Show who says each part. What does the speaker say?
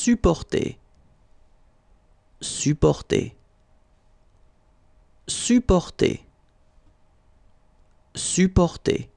Speaker 1: supporter, supporter, supporter, supporter.